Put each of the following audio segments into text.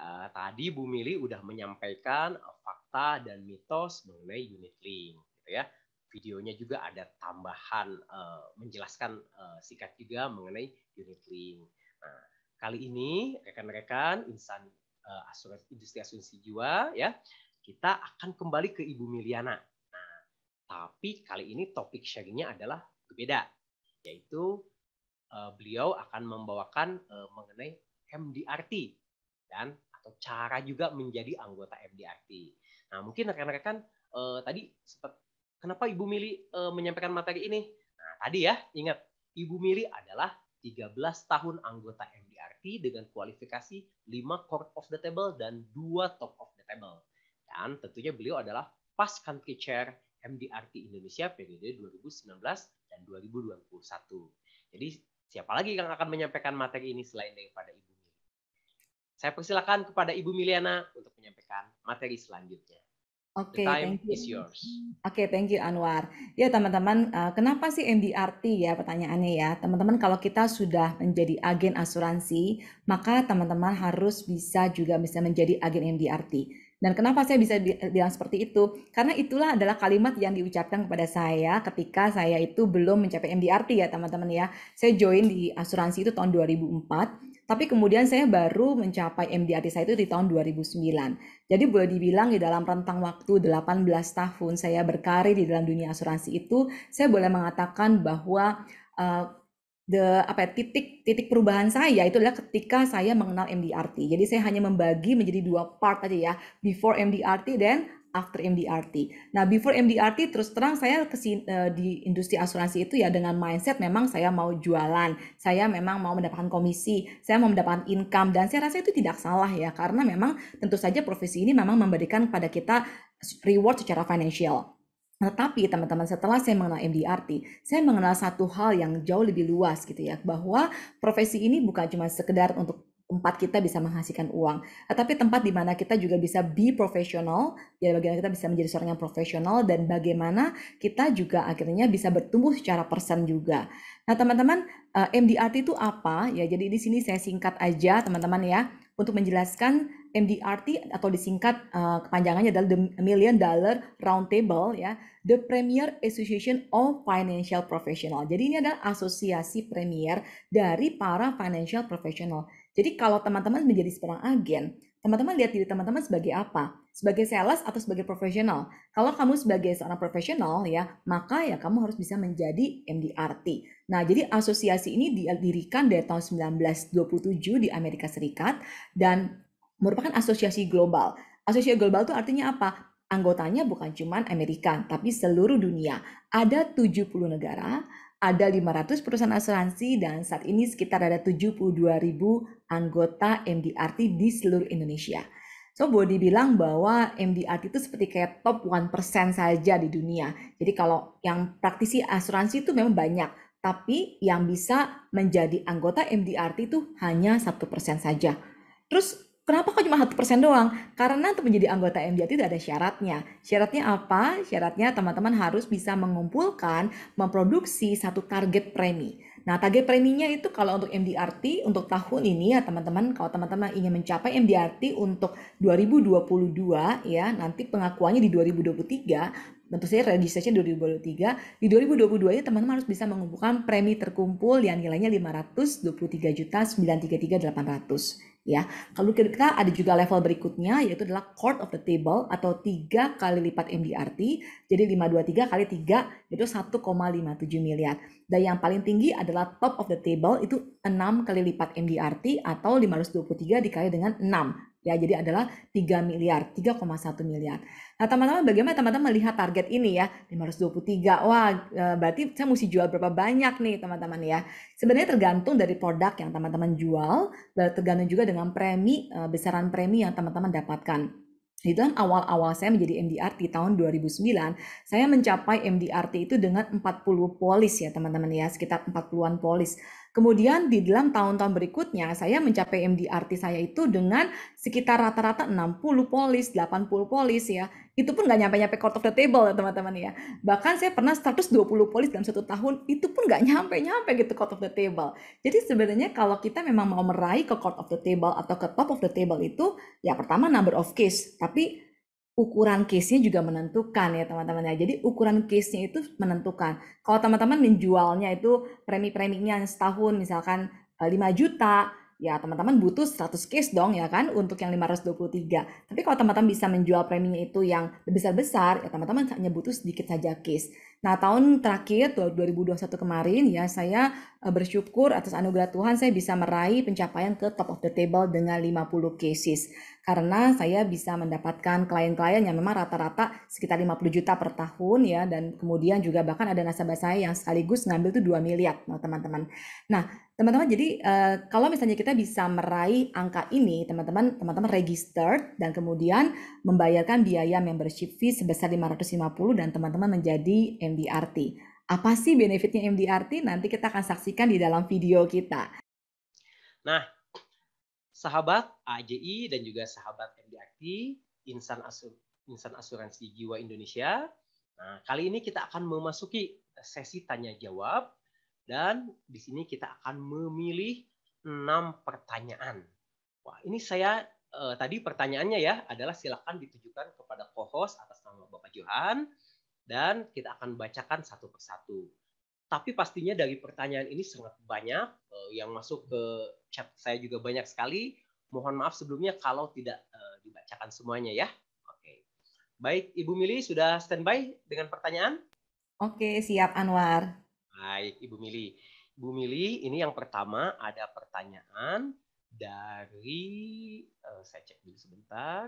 Uh, tadi Bu Mili udah menyampaikan fakta dan mitos mengenai unit link, gitu ya. Videonya juga ada tambahan uh, menjelaskan uh, singkat juga mengenai unit link. Nah, kali ini rekan-rekan insan uh, asuransi industri asuransi jiwa ya, kita akan kembali ke Ibu Miliana. Nah, tapi kali ini topik sharingnya adalah berbeda, yaitu uh, beliau akan membawakan uh, mengenai MDRT dan atau cara juga menjadi anggota MDRT. Nah, mungkin rekan-rekan uh, tadi sempat kenapa Ibu Mili uh, eh, menyampaikan materi ini? Nah, tadi ya, ingat Ibu Mili adalah 13 tahun anggota MDRT dengan kualifikasi 5 Court of the table dan 2 top of the table. Dan tentunya beliau adalah past country chair MDRT Indonesia periode 2019 dan 2021. Jadi siapa lagi yang akan menyampaikan materi ini selain daripada Ibu saya persilakan kepada Ibu Miliana untuk menyampaikan materi selanjutnya. Oke, okay, thank you. Oke, okay, thank you Anwar. Ya teman-teman, eh, kenapa sih MDRT ya pertanyaannya ya. Teman-teman kalau kita sudah menjadi agen asuransi, maka teman-teman harus bisa juga bisa menjadi agen MDRT. Dan kenapa saya bisa bilang seperti itu? Karena itulah adalah kalimat yang diucapkan kepada saya ketika saya itu belum mencapai MDRT ya teman-teman ya. Saya join di asuransi itu tahun 2004 tapi kemudian saya baru mencapai MDRT saya itu di tahun 2009. Jadi boleh dibilang di dalam rentang waktu 18 tahun saya berkarir di dalam dunia asuransi itu, saya boleh mengatakan bahwa uh, the apa ya, titik titik perubahan saya itu adalah ketika saya mengenal MDRT. Jadi saya hanya membagi menjadi dua part aja ya, before MDRT dan after MDRT. Nah, before MDRT terus terang saya kesini, uh, eh, di industri asuransi itu ya dengan mindset memang saya mau jualan, saya memang mau mendapatkan komisi, saya mau mendapatkan income dan saya rasa itu tidak salah ya karena memang tentu saja profesi ini memang memberikan kepada kita reward secara financial. Tetapi teman-teman setelah saya mengenal MDRT, saya mengenal satu hal yang jauh lebih luas gitu ya, bahwa profesi ini bukan cuma sekedar untuk tempat kita bisa menghasilkan uang, tetapi eh, tempat di mana kita juga bisa be profesional, ya bagaimana kita bisa menjadi seorang yang profesional dan bagaimana kita juga akhirnya bisa bertumbuh secara persen juga. Nah, teman-teman, eh, MDRT itu apa? Ya, jadi di sini saya singkat aja, teman-teman ya, untuk menjelaskan MDRT atau disingkat eh, kepanjangannya adalah the Million Dollar Roundtable ya, the Premier Association of Financial Professional. Jadi ini adalah asosiasi premier dari para financial professional jadi kalau teman-teman menjadi seorang agen, teman-teman lihat diri teman-teman sebagai apa? Sebagai sales atau sebagai profesional? Kalau kamu sebagai seorang profesional ya, maka ya kamu harus bisa menjadi MDRT. Nah, jadi asosiasi ini didirikan dari tahun 1927 di Amerika Serikat dan merupakan asosiasi global. Asosiasi global itu artinya apa? Anggotanya bukan cuma Amerika, tapi seluruh dunia. Ada 70 negara, ada 500 perusahaan asuransi dan saat ini sekitar ada 72 ribu anggota MDRT di seluruh Indonesia. So, boleh dibilang bahwa MDRT itu seperti kayak top 1% saja di dunia. Jadi kalau yang praktisi asuransi itu memang banyak, tapi yang bisa menjadi anggota MDRT itu hanya 1% persen saja. Terus Kenapa kok cuma satu persen doang? Karena untuk menjadi anggota MJAT itu ada syaratnya. Syaratnya apa? Syaratnya teman-teman harus bisa mengumpulkan, memproduksi satu target premi. Nah, target preminya itu kalau untuk MDRT untuk tahun ini ya teman-teman, kalau teman-teman ingin mencapai MDRT untuk 2022 ya, nanti pengakuannya di 2023, tentu saja registrasinya 2023 di 2022 ini teman-teman harus bisa mengumpulkan premi terkumpul yang nilainya 523 juta 933 800 ya. Kalau kita ada juga level berikutnya yaitu adalah chord of the table atau 3 kali lipat MDRT. Jadi 523 kali 3 itu 1,57 miliar. Dan yang paling tinggi adalah top of the table itu 6 kali lipat MDRT atau 523 dikali dengan 6 ya jadi adalah 3 miliar 3,1 miliar nah teman-teman bagaimana teman-teman melihat target ini ya 523 wah e, berarti saya mesti jual berapa banyak nih teman-teman ya sebenarnya tergantung dari produk yang teman-teman jual tergantung juga dengan premi e, besaran premi yang teman-teman dapatkan di dalam kan awal-awal saya menjadi MDRT tahun 2009, saya mencapai MDRT itu dengan 40 polis ya teman-teman ya, sekitar 40-an polis. Kemudian di dalam tahun-tahun berikutnya saya mencapai MDRT saya itu dengan sekitar rata-rata 60 polis, 80 polis ya. Itu pun nggak nyampe-nyampe court of the table ya teman-teman ya. Bahkan saya pernah 120 polis dalam satu tahun, itu pun nggak nyampe-nyampe gitu court of the table. Jadi sebenarnya kalau kita memang mau meraih ke court of the table atau ke top of the table itu, ya pertama number of case, tapi ukuran case-nya juga menentukan ya teman-teman ya. Jadi ukuran case-nya itu menentukan. Kalau teman-teman menjualnya itu premi-preminya setahun misalkan 5 eh, juta, ya teman-teman butuh 100 case dong ya kan untuk yang 523. Tapi kalau teman-teman bisa menjual preminya itu yang besar-besar, ya teman-teman hanya butuh sedikit saja case. Nah, tahun terakhir 2021 kemarin ya saya Eh, bersyukur atas anugerah Tuhan saya bisa meraih pencapaian ke top of the table dengan 50 cases karena saya bisa mendapatkan klien-klien yang memang rata-rata sekitar 50 juta per tahun ya dan kemudian juga bahkan ada nasabah saya yang sekaligus ngambil tuh 2 miliar teman-teman nah teman-teman jadi uh, kalau misalnya kita bisa meraih angka ini teman-teman teman-teman register dan kemudian membayarkan biaya membership fee sebesar 550 dan teman-teman menjadi MBRT. Apa sih benefitnya MDRT? Nanti kita akan saksikan di dalam video kita. Nah, sahabat AJI dan juga sahabat MDRT, Insan, Asur Insan Asuransi Jiwa Indonesia. Nah, kali ini kita akan memasuki sesi tanya jawab dan di sini kita akan memilih enam pertanyaan. Wah, ini saya eh, tadi pertanyaannya ya adalah silakan ditujukan kepada co-host atas nama Bapak Johan dan kita akan bacakan satu persatu. Tapi pastinya dari pertanyaan ini sangat banyak uh, yang masuk ke chat saya juga banyak sekali. Mohon maaf sebelumnya kalau tidak uh, dibacakan semuanya ya. Oke. Okay. Baik, Ibu Mili sudah standby dengan pertanyaan? Oke, siap Anwar. Baik, Ibu Mili. Ibu Mili, ini yang pertama ada pertanyaan dari uh, saya cek dulu sebentar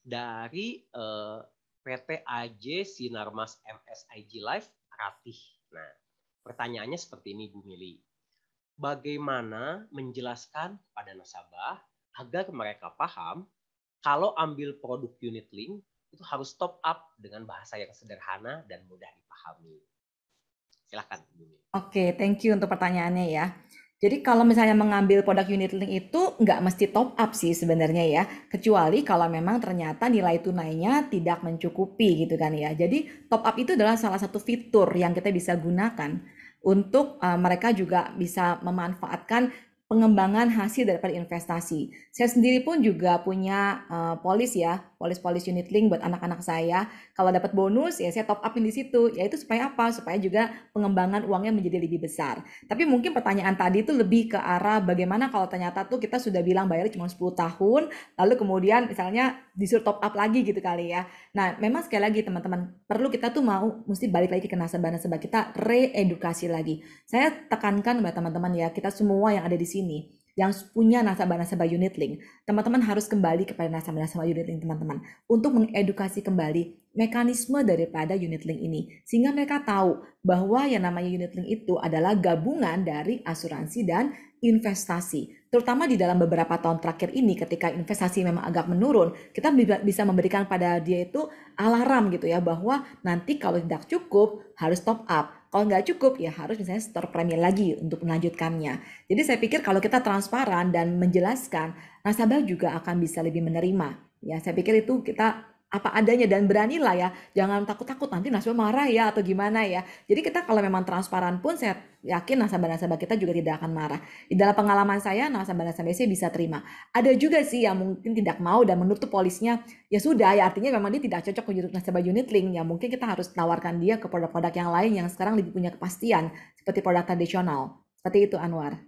dari uh, PT AJ Sinarmas MSIG Life Ratih. Nah, pertanyaannya seperti ini Bu Mili. Bagaimana menjelaskan pada nasabah agar mereka paham kalau ambil produk unit link itu harus top up dengan bahasa yang sederhana dan mudah dipahami. Silahkan. Oke, okay, thank you untuk pertanyaannya ya. Jadi kalau misalnya mengambil produk unit link itu nggak mesti top up sih sebenarnya ya, kecuali kalau memang ternyata nilai tunainya tidak mencukupi gitu kan ya. Jadi top up itu adalah salah satu fitur yang kita bisa gunakan untuk uh, mereka juga bisa memanfaatkan pengembangan hasil daripada investasi. Saya sendiri pun juga punya uh, polis ya, polis-polis unit link buat anak-anak saya. Kalau dapat bonus ya saya top upin di situ, yaitu supaya apa? Supaya juga pengembangan uangnya menjadi lebih besar. Tapi mungkin pertanyaan tadi itu lebih ke arah bagaimana kalau ternyata tuh kita sudah bilang bayar cuma 10 tahun, lalu kemudian misalnya disuruh top up lagi gitu kali ya. Nah, memang sekali lagi teman-teman, perlu kita tuh mau mesti balik lagi ke nasabah-nasabah kita reedukasi lagi. Saya tekankan buat teman-teman ya, kita semua yang ada di sini yang punya nasabah-nasabah unit link, teman-teman harus kembali kepada nasabah-nasabah unit link teman-teman untuk mengedukasi kembali mekanisme daripada unit link ini sehingga mereka tahu bahwa yang namanya unit link itu adalah gabungan dari asuransi dan investasi. Terutama di dalam beberapa tahun terakhir ini ketika investasi memang agak menurun, kita bisa memberikan pada dia itu alarm gitu ya bahwa nanti kalau tidak cukup harus top up. Kalau nggak cukup ya harus misalnya store premi lagi untuk melanjutkannya. Jadi saya pikir kalau kita transparan dan menjelaskan, nasabah juga akan bisa lebih menerima. Ya, saya pikir itu kita apa adanya dan beranilah ya jangan takut-takut nanti nasabah marah ya atau gimana ya jadi kita kalau memang transparan pun saya yakin nasabah-nasabah kita juga tidak akan marah. Di dalam pengalaman saya, nasabah-nasabah saya bisa terima. Ada juga sih yang mungkin tidak mau dan menutup polisnya, ya sudah, ya artinya memang dia tidak cocok untuk nasabah unit link. Ya mungkin kita harus tawarkan dia ke produk-produk yang lain yang sekarang lebih punya kepastian, seperti produk tradisional. Seperti itu Anwar.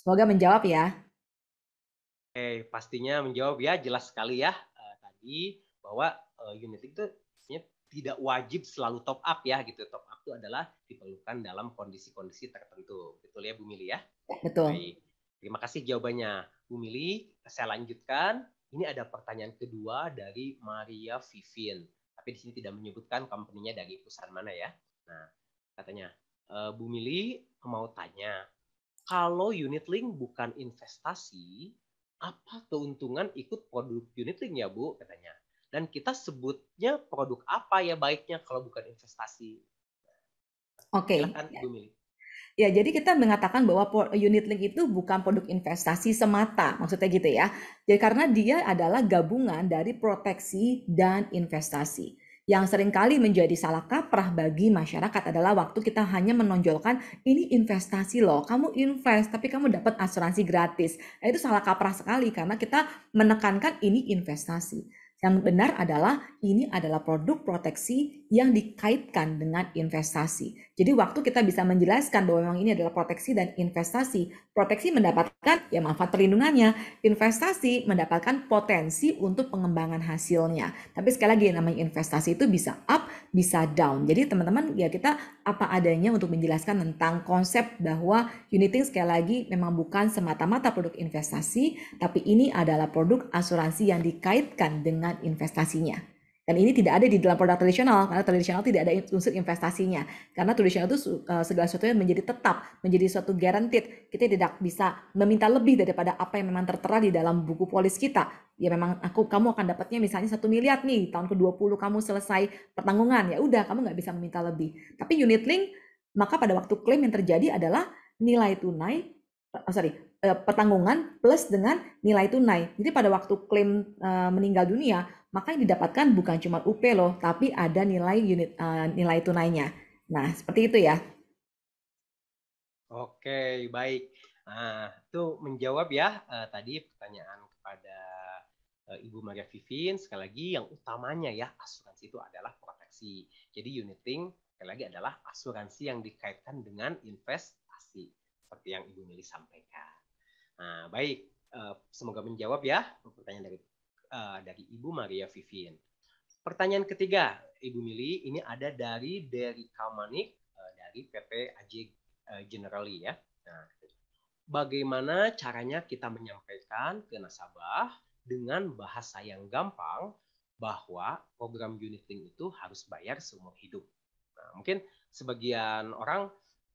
Semoga menjawab ya. Eh, pastinya menjawab ya, jelas sekali ya uh, tadi bahwa uh, unit link itu tidak wajib selalu top up ya gitu. Top up itu adalah diperlukan dalam kondisi-kondisi tertentu. Betul ya Bu Mili ya? ya? Betul. Baik. Terima kasih jawabannya. Bu Mili, saya lanjutkan. Ini ada pertanyaan kedua dari Maria Vivin. Tapi di sini tidak menyebutkan company-nya dari perusahaan mana ya. Nah, katanya, e, Bu Mili mau tanya, kalau unit link bukan investasi, apa keuntungan ikut produk unit link ya Bu? Katanya dan kita sebutnya produk apa ya baiknya kalau bukan investasi. Oke. Okay. Ya. ya, jadi kita mengatakan bahwa unit link itu bukan produk investasi semata, maksudnya gitu ya. Jadi karena dia adalah gabungan dari proteksi dan investasi. Yang seringkali menjadi salah kaprah bagi masyarakat adalah waktu kita hanya menonjolkan ini investasi loh, kamu invest tapi kamu dapat asuransi gratis. Nah, itu salah kaprah sekali karena kita menekankan ini investasi. Yang benar adalah ini adalah produk proteksi yang dikaitkan dengan investasi. Jadi waktu kita bisa menjelaskan bahwa memang ini adalah proteksi dan investasi. Proteksi mendapatkan ya manfaat perlindungannya, investasi mendapatkan potensi untuk pengembangan hasilnya. Tapi sekali lagi yang namanya investasi itu bisa up, bisa down. Jadi teman-teman ya kita apa adanya untuk menjelaskan tentang konsep bahwa uniting sekali lagi memang bukan semata-mata produk investasi, tapi ini adalah produk asuransi yang dikaitkan dengan investasinya. Dan ini tidak ada di dalam produk tradisional karena tradisional tidak ada unsur investasinya. Karena tradisional itu eh, segala sesuatu yang menjadi tetap, menjadi suatu guaranteed. Kita tidak bisa meminta lebih daripada apa yang memang tertera di dalam buku polis kita. Ya memang aku kamu akan dapatnya misalnya satu miliar nih tahun ke-20 kamu selesai pertanggungan. Ya udah kamu nggak bisa meminta lebih. Tapi unit link maka pada waktu klaim yang terjadi adalah nilai tunai oh sorry eh, pertanggungan plus dengan nilai tunai. Jadi pada waktu klaim eh, meninggal dunia, maka yang didapatkan bukan cuma UP loh, tapi ada nilai unit eh, nilai tunainya. Nah, seperti itu ya. Oke, baik. Nah, itu menjawab ya eh, tadi pertanyaan kepada eh, Ibu Maria Vivin. Sekali lagi yang utamanya ya asuransi itu adalah proteksi. Jadi uniting sekali lagi adalah asuransi yang dikaitkan dengan investasi seperti yang Ibu milih sampaikan. Nah, baik. Eh, semoga menjawab ya pertanyaan dari eh, dari Ibu Maria Vivien. Pertanyaan ketiga, Ibu Mili, ini ada dari eh, dari Kalmanik dari PP AJ uh, Generali ya. Nah, bagaimana caranya kita menyampaikan ke nasabah dengan bahasa yang gampang bahwa program unit link itu harus bayar seumur hidup. Nah, mungkin sebagian orang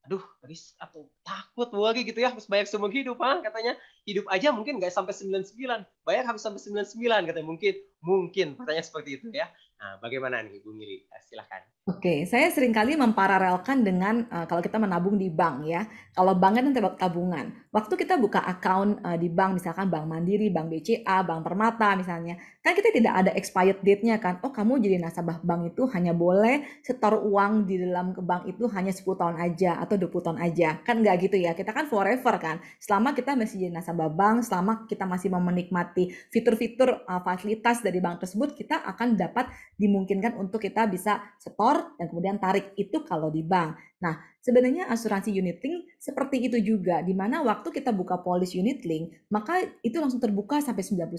aduh ris atau takut lagi gitu ya harus bayar seumur hidup ah katanya hidup aja mungkin nggak sampai 99 bayar harus sampai 99 katanya mungkin mungkin katanya seperti itu ya nah bagaimana nih Bu Mili eh, silahkan Oke, saya seringkali memparalelkan dengan uh, kalau kita menabung di bank ya. Kalau bank kan tabungan. Waktu kita buka account uh, di bank misalkan Bank Mandiri, Bank BCA, Bank Permata misalnya, kan kita tidak ada expired date-nya kan. Oh, kamu jadi nasabah bank itu hanya boleh setor uang di dalam ke bank itu hanya 10 tahun aja atau 20 tahun aja. Kan nggak gitu ya. Kita kan forever kan. Selama kita masih jadi nasabah bank, selama kita masih mau menikmati fitur-fitur uh, fasilitas dari bank tersebut, kita akan dapat dimungkinkan untuk kita bisa setor dan kemudian tarik itu kalau di bank Nah, sebenarnya asuransi unit link seperti itu juga, di mana waktu kita buka polis unit link, maka itu langsung terbuka sampai 99.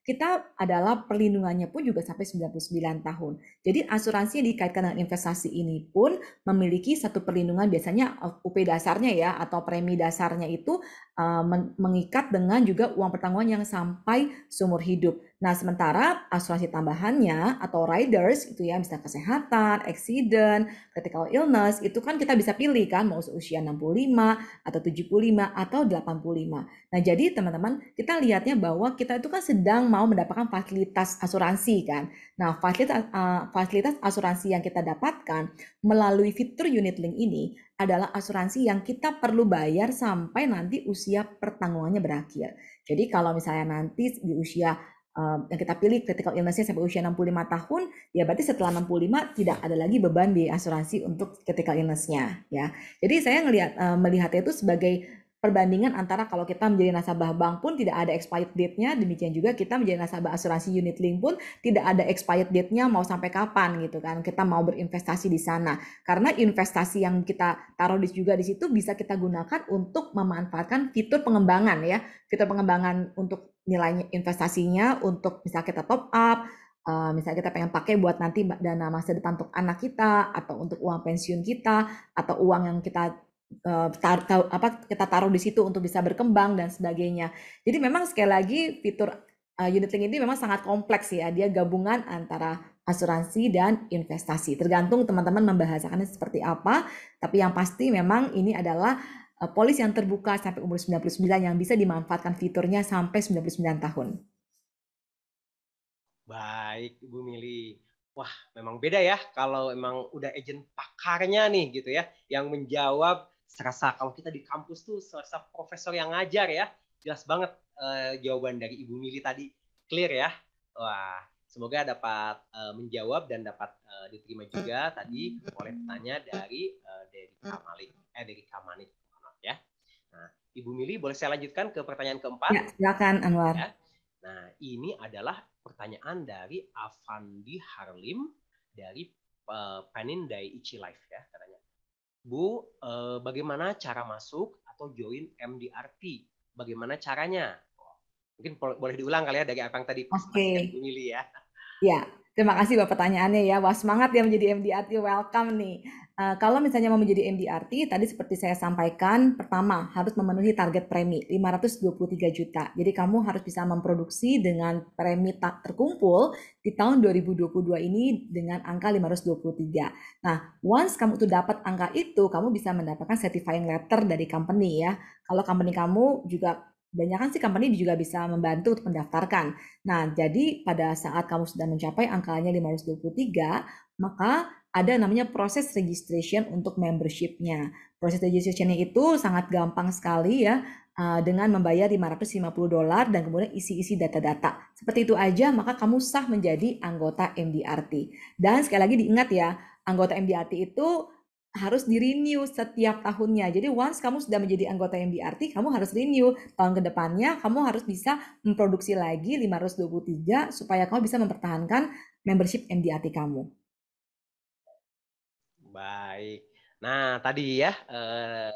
Kita adalah perlindungannya pun juga sampai 99 tahun. Jadi asuransi yang dikaitkan dengan investasi ini pun memiliki satu perlindungan biasanya UP dasarnya ya, atau premi dasarnya itu eh, mengikat dengan juga uang pertanggungan yang sampai seumur hidup. Nah, sementara asuransi tambahannya atau riders itu ya, misalnya kesehatan, accident, critical illness, itu kan kan kita bisa pilih kan mau usia 65 atau 75 atau 85. Nah, jadi teman-teman, kita lihatnya bahwa kita itu kan sedang mau mendapatkan fasilitas asuransi kan. Nah, fasilitas uh, fasilitas asuransi yang kita dapatkan melalui fitur unit link ini adalah asuransi yang kita perlu bayar sampai nanti usia pertanggungannya berakhir. Jadi kalau misalnya nanti di usia yang kita pilih critical illnessnya sampai usia 65 tahun, ya berarti setelah 65 tidak ada lagi beban di asuransi untuk critical illnessnya ya. Jadi saya melihat melihatnya itu sebagai perbandingan antara kalau kita menjadi nasabah bank pun tidak ada expired date-nya, demikian juga kita menjadi nasabah asuransi unit link pun tidak ada expired date-nya mau sampai kapan gitu kan. Kita mau berinvestasi di sana. Karena investasi yang kita taruh di juga di situ bisa kita gunakan untuk memanfaatkan fitur pengembangan ya. Fitur pengembangan untuk nilainya investasinya untuk misalnya kita top up, uh, misalnya kita pengen pakai buat nanti dana masa depan untuk anak kita atau untuk uang pensiun kita atau uang yang kita Eh, tar, tar, apa kita taruh di situ untuk bisa berkembang dan sebagainya. Jadi memang sekali lagi fitur uh, unit link ini memang sangat kompleks ya. Dia gabungan antara asuransi dan investasi. Tergantung teman-teman membahasakannya seperti apa, tapi yang pasti memang ini adalah uh, polis yang terbuka sampai umur 99 yang bisa dimanfaatkan fiturnya sampai 99 tahun. Baik, Bu Mili wah memang beda ya kalau emang udah agent pakarnya nih gitu ya yang menjawab serasa kalau kita di kampus tuh serasa profesor yang ngajar ya. Jelas banget uh, jawaban dari Ibu Mili tadi. Clear ya. Wah, semoga dapat uh, menjawab dan dapat uh, diterima juga tadi oleh tanya dari uh, dari Kamali. Eh dari Kamani ya. Nah, Ibu Mili boleh saya lanjutkan ke pertanyaan keempat? Ya, silakan Anwar. Ya. Nah, ini adalah pertanyaan dari Avandi Harlim dari uh, Panin Ichi Life ya katanya. Bu, eh, bagaimana cara masuk atau join MDRT? Bagaimana caranya? Mungkin boleh diulang kali ya dari apa yang tadi okay. Bu ya. Ya, terima kasih buat pertanyaannya ya. Wah, semangat ya menjadi MDRT. Welcome nih. Eh, kalau misalnya mau menjadi MDRT, tadi seperti saya sampaikan, pertama harus memenuhi target premi 523 juta. Jadi kamu harus bisa memproduksi dengan premi tak terkumpul di tahun 2022 ini dengan angka 523. Nah, once kamu tuh dapat angka itu, kamu bisa mendapatkan certifying letter dari company ya. Kalau company kamu juga banyak kan sih company juga bisa membantu untuk mendaftarkan. Nah, jadi pada saat kamu sudah mencapai angkanya 523, maka ada namanya proses registration untuk membershipnya. Proses registrationnya itu sangat gampang sekali ya eh, dengan membayar 550 dolar dan kemudian isi-isi data-data. Seperti itu aja maka kamu sah menjadi anggota MDRT. Dan sekali lagi diingat ya, anggota MDRT itu harus di renew setiap tahunnya. Jadi once kamu sudah menjadi anggota MDRT, kamu harus renew tahun kedepannya. Kamu harus bisa memproduksi lagi 523 supaya kamu bisa mempertahankan membership MDRT kamu. Baik. Nah, tadi ya uh,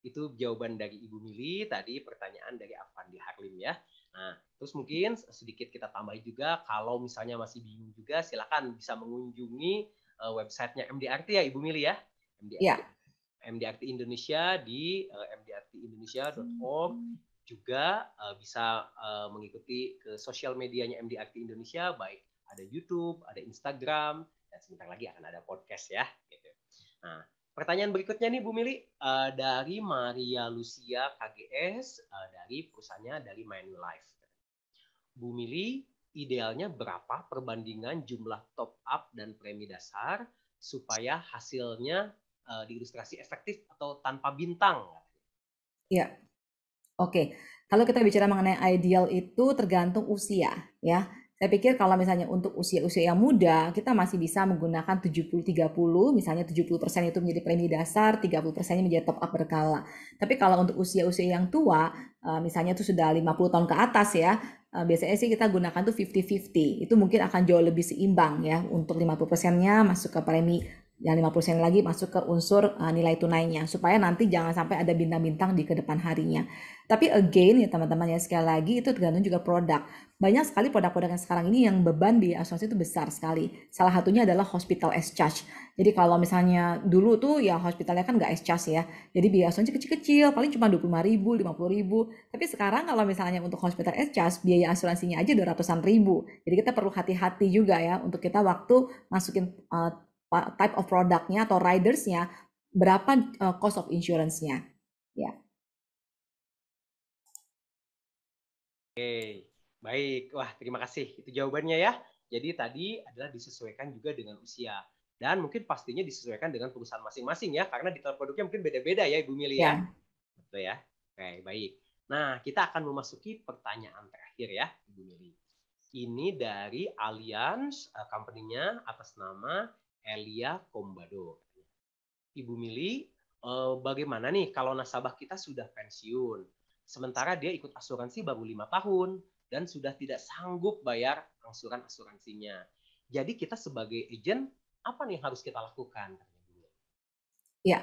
itu jawaban dari Ibu Mili, tadi pertanyaan dari Afandi Harlim ya. Nah, terus mungkin sedikit kita tambah juga kalau misalnya masih bingung juga silakan bisa mengunjungi uh, websitenya MDRT ya Ibu Mili ya. MDRT. Ya. MDRT Indonesia di uh, juga uh, bisa uh, mengikuti ke sosial medianya MDRT Indonesia baik ada YouTube, ada Instagram, dan sebentar lagi akan ada podcast ya. Gitu. Nah, pertanyaan berikutnya nih Bu Mili uh, dari Maria Lucia KGS uh, eh, dari perusahaannya dari Life Bu Mili, idealnya berapa perbandingan jumlah top up dan premi dasar supaya hasilnya uh, diilustrasi efektif atau tanpa bintang? Ya, oke. Okay. Kalau kita bicara mengenai ideal itu tergantung usia, ya. Saya pikir kalau misalnya untuk usia-usia yang muda, kita masih bisa menggunakan 70-30, misalnya 70% itu menjadi premi dasar, 30%-nya menjadi top up berkala. Tapi kalau untuk usia-usia yang tua, eh, misalnya itu sudah 50 tahun ke atas ya, eh, biasanya sih kita gunakan tuh 50-50. Itu mungkin akan jauh lebih seimbang ya. Untuk 50%-nya masuk ke premi yang 50 sen lagi masuk ke unsur uh, nilai tunainya supaya nanti jangan sampai ada bintang-bintang di kedepan harinya. Tapi again ya teman-teman ya sekali lagi itu tergantung juga produk. Banyak sekali produk-produk yang sekarang ini yang beban di asuransi itu besar sekali. Salah satunya adalah hospital charge. Jadi kalau misalnya dulu tuh ya hospitalnya kan nggak charge ya. Jadi biaya asuransi kecil-kecil paling cuma 25 ribu, 50 ribu. Tapi sekarang kalau misalnya untuk hospital charge biaya asuransinya aja 200-an ribu. Jadi kita perlu hati-hati juga ya untuk kita waktu masukin uh, type of produknya atau ridersnya, berapa eh, cost of insurancenya Ya. Oke, baik. Wah, terima kasih. Itu jawabannya ya. Jadi tadi adalah disesuaikan juga dengan usia dan mungkin pastinya disesuaikan dengan perusahaan masing-masing ya, karena di produknya mungkin beda-beda ya, Ibu Mili ya. ya. Betul ya. Oke, baik. Nah, kita akan memasuki pertanyaan terakhir ya, Ibu Mili. Ini dari Allianz, uh, company-nya atas nama Elia Kombado. Ibu Mili, eh, bagaimana nih kalau nasabah kita sudah pensiun, sementara dia ikut asuransi baru lima tahun dan sudah tidak sanggup bayar angsuran asuransinya. Jadi kita sebagai agent apa nih yang harus kita lakukan? Ya,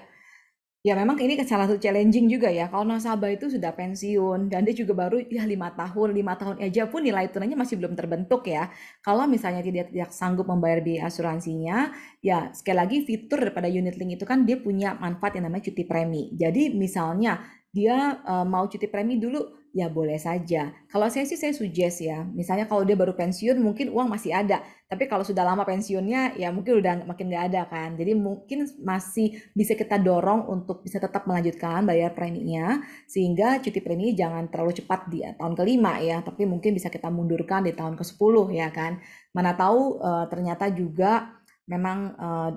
Ya memang ini salah satu challenging juga ya. Kalau nasabah itu sudah pensiun dan dia juga baru ya lima tahun, lima tahun aja pun nilai tunainya masih belum terbentuk ya. Kalau misalnya tidak tidak sanggup membayar biaya asuransinya, ya sekali lagi fitur daripada unit link itu kan dia punya manfaat yang namanya cuti premi. Jadi misalnya dia eh, mau cuti premi dulu ya boleh saja. Kalau saya sih saya suggest ya, misalnya kalau dia baru pensiun mungkin uang masih ada, tapi kalau sudah lama pensiunnya ya mungkin udah makin nggak ada kan. Jadi mungkin masih bisa kita dorong untuk bisa tetap melanjutkan bayar preminya, sehingga cuti premi jangan terlalu cepat di tahun kelima ya, tapi mungkin bisa kita mundurkan di tahun ke-10 ya kan. Mana tahu uh, ternyata juga memang uh,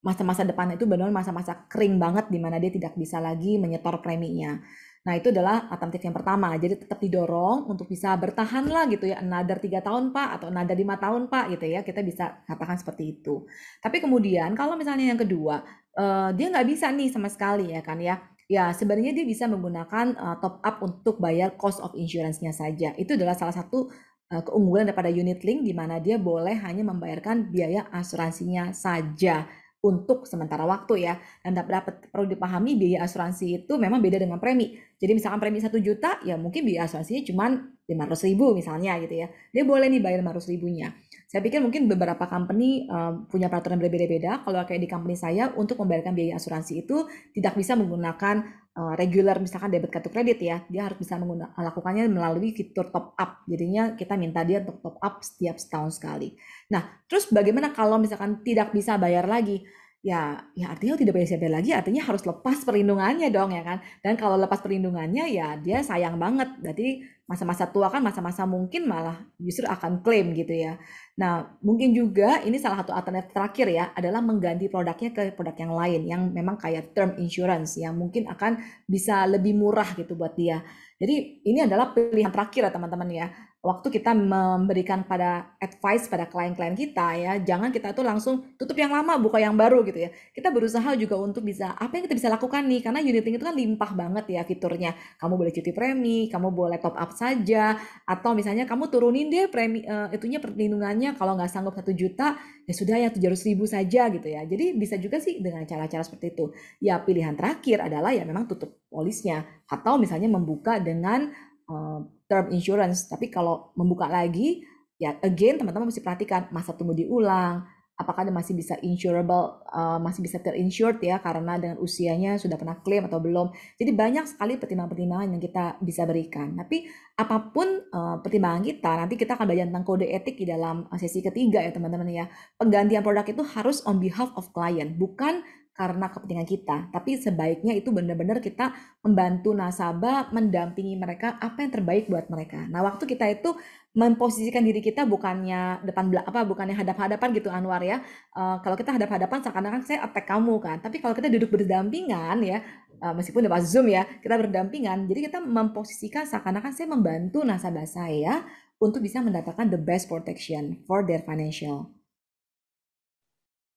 masa-masa depan itu benar-benar masa-masa kering banget di mana dia tidak bisa lagi menyetor preminya. Nah itu adalah alternatif yang pertama. Jadi tetap didorong untuk bisa bertahan lah gitu ya, another tiga tahun pak atau another lima tahun pak gitu ya, kita bisa katakan seperti itu. Tapi kemudian kalau misalnya yang kedua, eh, dia nggak bisa nih sama sekali ya kan ya, ya sebenarnya dia bisa menggunakan eh, top up untuk bayar cost of insurance-nya saja. Itu adalah salah satu eh, keunggulan daripada unit link di mana dia boleh hanya membayarkan biaya asuransinya saja untuk sementara waktu ya. Dan dapat perlu dipahami biaya asuransi itu memang beda dengan premi. Jadi misalkan premi 1 juta, ya mungkin biaya asuransinya cuma 500 ribu misalnya gitu ya. Dia boleh nih bayar 500 ribunya. Saya pikir mungkin beberapa company um, punya peraturan berbeda-beda. Kalau kayak di company saya untuk membayarkan biaya asuransi itu tidak bisa menggunakan uh, regular misalkan debit kartu kredit ya. Dia harus bisa melakukannya melalui fitur top up. Jadinya kita minta dia untuk top up setiap setahun sekali. Nah, terus bagaimana kalau misalkan tidak bisa bayar lagi? ya ya artinya tidak bayar siapa lagi artinya harus lepas perlindungannya dong ya kan dan kalau lepas perlindungannya ya dia sayang banget berarti masa-masa tua kan masa-masa mungkin malah justru akan klaim gitu ya. Nah, mungkin juga ini salah satu alternatif terakhir ya adalah mengganti produknya ke produk yang lain yang memang kayak term insurance yang mungkin akan bisa lebih murah gitu buat dia. Jadi ini adalah pilihan terakhir ya teman-teman ya. Waktu kita memberikan pada advice pada klien-klien kita ya, jangan kita tuh langsung tutup yang lama, buka yang baru gitu ya. Kita berusaha juga untuk bisa apa yang kita bisa lakukan nih karena unit link itu kan limpah banget ya fiturnya. Kamu boleh cuti premi, kamu boleh top up saja atau misalnya kamu turunin deh premi uh, itunya perlindungannya kalau nggak sanggup satu juta ya sudah ya tujuh ratus ribu saja gitu ya jadi bisa juga sih dengan cara-cara seperti itu ya pilihan terakhir adalah ya memang tutup polisnya atau misalnya membuka dengan uh, term insurance tapi kalau membuka lagi ya again teman-teman mesti perhatikan masa tunggu diulang apakah dia masih bisa insurable, uh, masih bisa terinsured ya karena dengan usianya sudah pernah klaim atau belum. Jadi banyak sekali pertimbangan-pertimbangan yang kita bisa berikan. Tapi apapun uh, pertimbangan kita, nanti kita akan belajar tentang kode etik di dalam eh, sesi ketiga ya teman-teman ya. Penggantian produk itu harus on behalf of client, bukan karena kepentingan kita, tapi sebaiknya itu benar-benar kita membantu nasabah, mendampingi mereka apa yang terbaik buat mereka. Nah, waktu kita itu memposisikan diri kita bukannya depan belak apa bukannya hadap-hadapan gitu Anwar ya. Uh, kalau kita hadap-hadapan seakan-akan saya attack kamu kan. Tapi kalau kita duduk berdampingan ya uh, meskipun lewat Zoom ya, kita berdampingan. Jadi kita memposisikan seakan-akan saya membantu nasabah saya untuk bisa mendapatkan the best protection for their financial.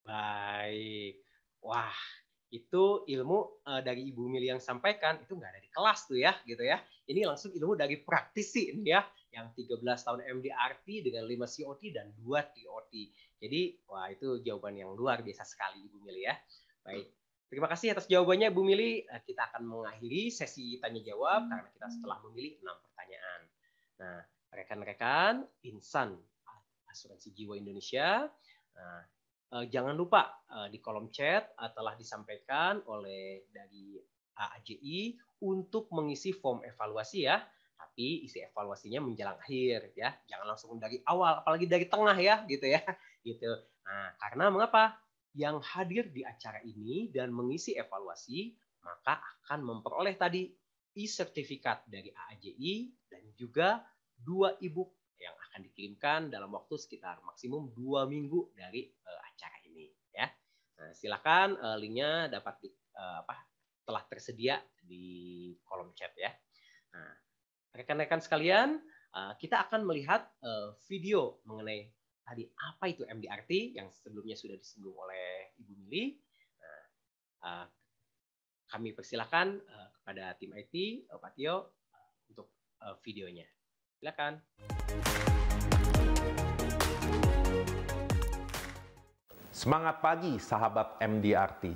Baik. Wah, itu ilmu uh, dari Ibu Mili yang sampaikan itu nggak ada di kelas tuh ya, gitu ya. Ini langsung ilmu dari praktisi ini ya yang 13 tahun MDRT dengan 5 COT dan 2 TOT. Jadi, wah itu jawaban yang luar biasa sekali Ibu Mili ya. Baik. Terima kasih atas jawabannya Bu Mili. Eh, kita akan mengakhiri sesi tanya jawab karena kita setelah memilih 6 pertanyaan. Nah, rekan-rekan, insan asuransi jiwa Indonesia, nah, jangan lupa di kolom chat telah disampaikan oleh dari AAJI untuk mengisi form evaluasi ya tapi isi evaluasinya menjelang akhir ya. Jangan langsung dari awal, apalagi dari tengah ya gitu ya. Gitu. Nah, karena mengapa? Yang hadir di acara ini dan mengisi evaluasi maka akan memperoleh tadi e-sertifikat dari AAJI dan juga dua e yang akan dikirimkan dalam waktu sekitar maksimum dua minggu dari uh, acara ini ya. Nah, silakan uh, linknya dapat di, uh, apa telah tersedia di kolom chat ya. Nah, rekan-rekan sekalian, eh, kita akan melihat eh, video mengenai tadi apa itu MDRT yang sebelumnya sudah disinggung oleh Ibu Mili. Nah, eh, kami persilahkan kepada tim IT Pak Tio untuk videonya. Silakan. Semangat pagi sahabat MDRT.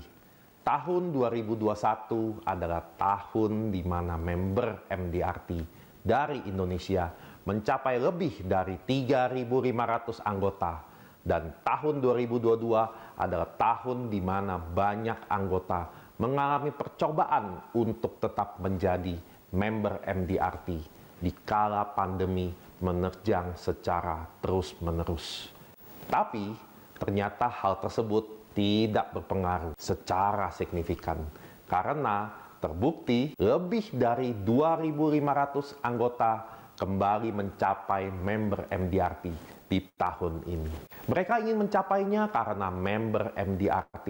Tahun 2021 adalah tahun di mana member MDRT dari Indonesia mencapai lebih dari 3.500 anggota dan tahun 2022 adalah tahun di mana banyak anggota mengalami percobaan untuk tetap menjadi member MDRT di kala pandemi menerjang secara terus-menerus. Tapi ternyata hal tersebut tidak berpengaruh secara signifikan karena terbukti lebih dari 2.500 anggota kembali mencapai member MDRT di tahun ini. Mereka ingin mencapainya karena member MDRT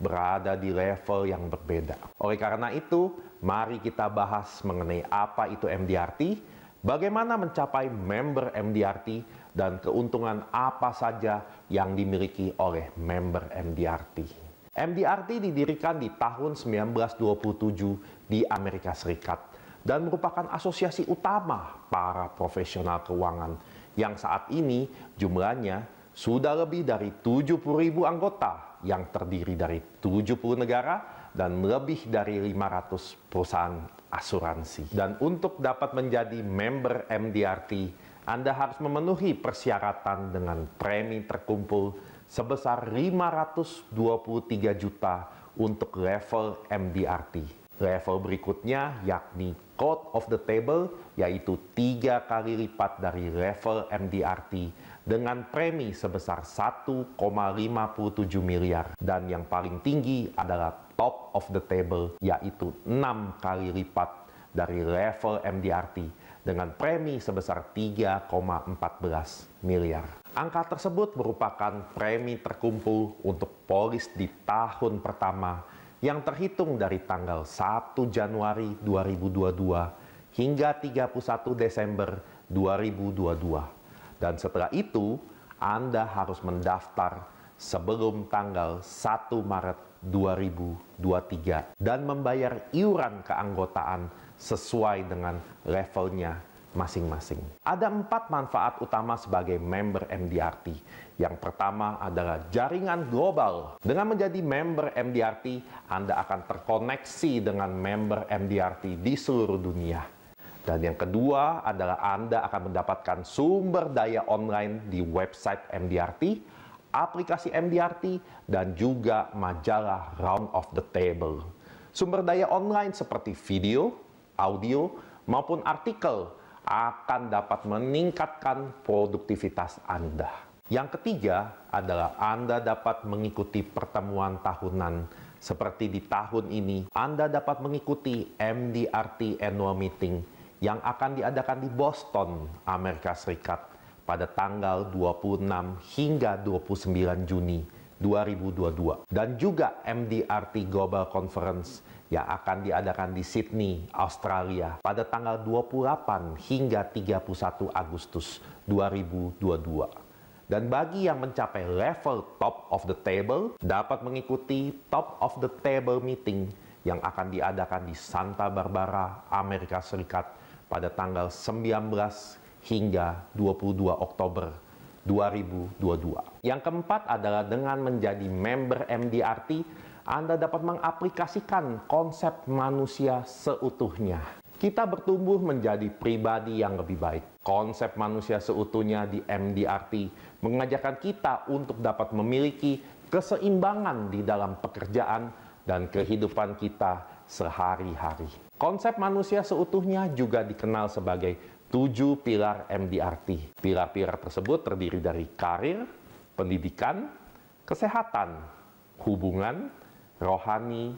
berada di level yang berbeda. Oleh karena itu, mari kita bahas mengenai apa itu MDRT, bagaimana mencapai member MDRT, dan keuntungan apa saja yang dimiliki oleh member MDRT. MDRT didirikan di tahun 1927 di Amerika Serikat dan merupakan asosiasi utama para profesional keuangan yang saat ini jumlahnya sudah lebih dari 70.000 anggota yang terdiri dari 70 negara dan lebih dari 500 perusahaan asuransi. Dan untuk dapat menjadi member MDRT, Anda harus memenuhi persyaratan dengan premi terkumpul sebesar 523 juta untuk level MDRT. Level berikutnya yakni Code of the Table yaitu tiga kali lipat dari level MDRT dengan premi sebesar 1,57 miliar. Dan yang paling tinggi adalah Top of the Table yaitu enam kali lipat dari level MDRT dengan premi sebesar 3,14 miliar. Angka tersebut merupakan premi terkumpul untuk polis di tahun pertama yang terhitung dari tanggal 1 Januari 2022 hingga 31 Desember 2022. Dan setelah itu, Anda harus mendaftar sebelum tanggal 1 Maret 2023 dan membayar iuran keanggotaan sesuai dengan levelnya masing-masing. Ada empat manfaat utama sebagai member MDRT. Yang pertama adalah jaringan global. Dengan menjadi member MDRT, Anda akan terkoneksi dengan member MDRT di seluruh dunia. Dan yang kedua adalah Anda akan mendapatkan sumber daya online di website MDRT, aplikasi MDRT, dan juga majalah Round of the Table. Sumber daya online seperti video, audio maupun artikel akan dapat meningkatkan produktivitas Anda. Yang ketiga adalah Anda dapat mengikuti pertemuan tahunan seperti di tahun ini. Anda dapat mengikuti MDRT Annual Meeting yang akan diadakan di Boston, Amerika Serikat pada tanggal 26 hingga 29 Juni 2022 dan juga MDRT Global Conference yang akan diadakan di Sydney, Australia pada tanggal 28 hingga 31 Agustus 2022. Dan bagi yang mencapai level top of the table dapat mengikuti top of the table meeting yang akan diadakan di Santa Barbara, Amerika Serikat pada tanggal 19 hingga 22 Oktober 2022. Yang keempat adalah dengan menjadi member MDRT, Anda dapat mengaplikasikan konsep manusia seutuhnya. Kita bertumbuh menjadi pribadi yang lebih baik. Konsep manusia seutuhnya di MDRT mengajarkan kita untuk dapat memiliki keseimbangan di dalam pekerjaan dan kehidupan kita sehari-hari. Konsep manusia seutuhnya juga dikenal sebagai tujuh pilar MDRT. Pilar-pilar tersebut terdiri dari karir, pendidikan, kesehatan, hubungan, rohani,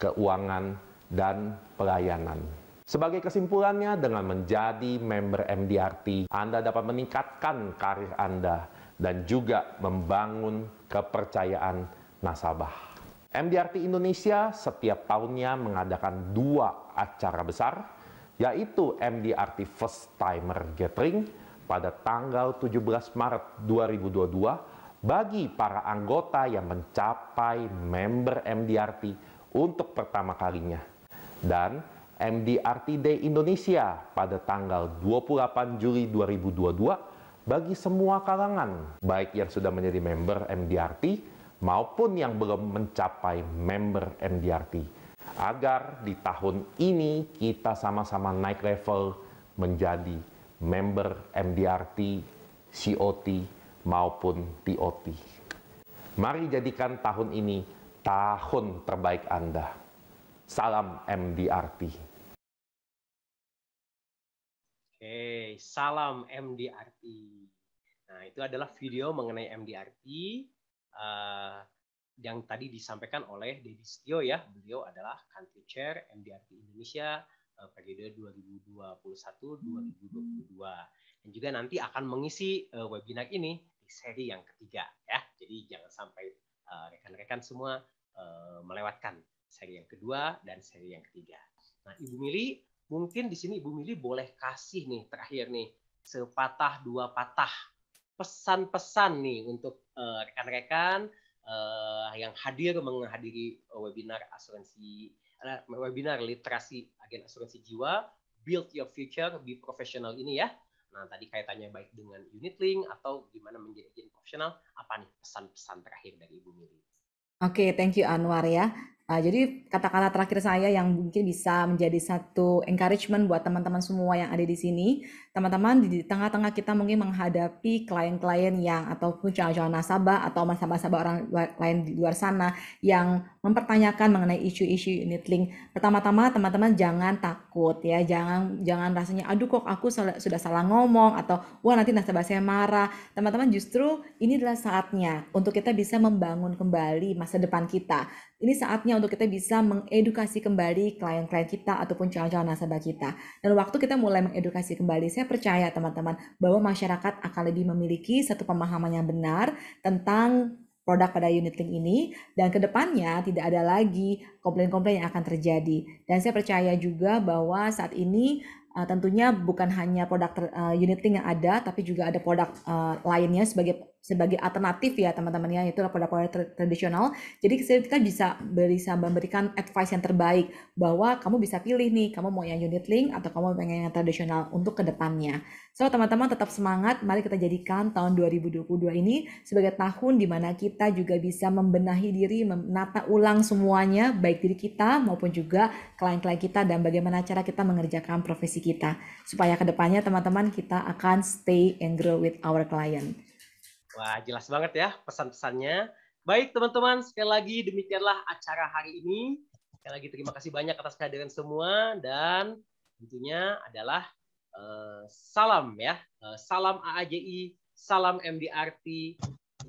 keuangan, dan pelayanan. Sebagai kesimpulannya, dengan menjadi member MDRT, Anda dapat meningkatkan karir Anda dan juga membangun kepercayaan nasabah. MDRT Indonesia setiap tahunnya mengadakan dua acara besar yaitu MDRT First Timer Gathering pada tanggal 17 Maret 2022 bagi para anggota yang mencapai member MDRT untuk pertama kalinya. Dan MDRT Day Indonesia pada tanggal 28 Juli 2022 bagi semua kalangan, baik yang sudah menjadi member MDRT maupun yang belum mencapai member MDRT agar di tahun ini kita sama-sama naik level menjadi member MDRT, COT, maupun TOT. Mari jadikan tahun ini tahun terbaik Anda. Salam MDRT. Oke, salam MDRT. Nah, itu adalah video mengenai MDRT. Uh, eh, yang tadi disampaikan oleh Deddy Setio ya. Beliau adalah Country Chair MDRT Indonesia uh, periode 2021-2022. Dan juga nanti akan mengisi uh, webinar ini di seri yang ketiga ya. Jadi jangan sampai eh, rekan-rekan uh, semua melewatkan seri yang kedua dan seri yang ketiga. Nah, Ibu Mili, mungkin di sini Ibu Mili boleh kasih nih terakhir nih sepatah dua patah pesan-pesan nih untuk rekan-rekan uh, rekan -rekan uh, yang hadir menghadiri webinar asuransi uh, webinar literasi agen asuransi jiwa build your future be professional ini ya. Nah, tadi kaitannya baik dengan unit link atau gimana menjadi agen profesional, apa nih pesan-pesan terakhir dari Ibu miri Oke, okay, thank you Anwar ya. Uh, jadi kata-kata terakhir saya yang mungkin bisa menjadi satu encouragement buat teman-teman semua yang ada di sini. Teman-teman di tengah-tengah kita mungkin menghadapi klien-klien yang ataupun calon-calon nasabah atau nasabah-nasabah orang luar, lain di luar sana yang mempertanyakan mengenai isu-isu unit link. Pertama-tama teman-teman jangan takut ya, jangan jangan rasanya aduh kok aku sudah salah ngomong atau wah nanti nasabah saya marah. Teman-teman justru ini adalah saatnya untuk kita bisa membangun kembali masa depan kita ini saatnya untuk kita bisa mengedukasi kembali klien-klien kita ataupun calon-calon nasabah kita. Dan waktu kita mulai mengedukasi kembali, saya percaya teman-teman bahwa masyarakat akan lebih memiliki satu pemahaman yang benar tentang produk pada unit link ini dan kedepannya tidak ada lagi komplain-komplain yang akan terjadi dan saya percaya juga bahwa saat ini uh, tentunya bukan hanya produk ter, uh, unit link yang ada tapi juga ada produk uh, lainnya sebagai sebagai alternatif ya teman-teman ya itu laporan-laporan tradisional jadi kita bisa bisa memberikan advice yang terbaik bahwa kamu bisa pilih nih kamu mau yang unit link atau kamu pengen yang tradisional untuk kedepannya so teman-teman tetap semangat mari kita jadikan tahun 2022 ini sebagai tahun di mana kita juga bisa membenahi diri menata ulang semuanya baik diri kita maupun juga klien-klien kita dan bagaimana cara kita mengerjakan profesi kita supaya kedepannya teman-teman kita akan stay and grow with our client Wah, jelas banget ya pesan-pesannya. Baik teman-teman, sekali lagi demikianlah acara hari ini. Sekali lagi terima kasih banyak atas kehadiran semua dan tentunya adalah uh, salam ya, uh, salam AAJI, salam MDRT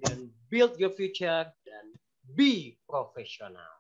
dan build your future dan be professional.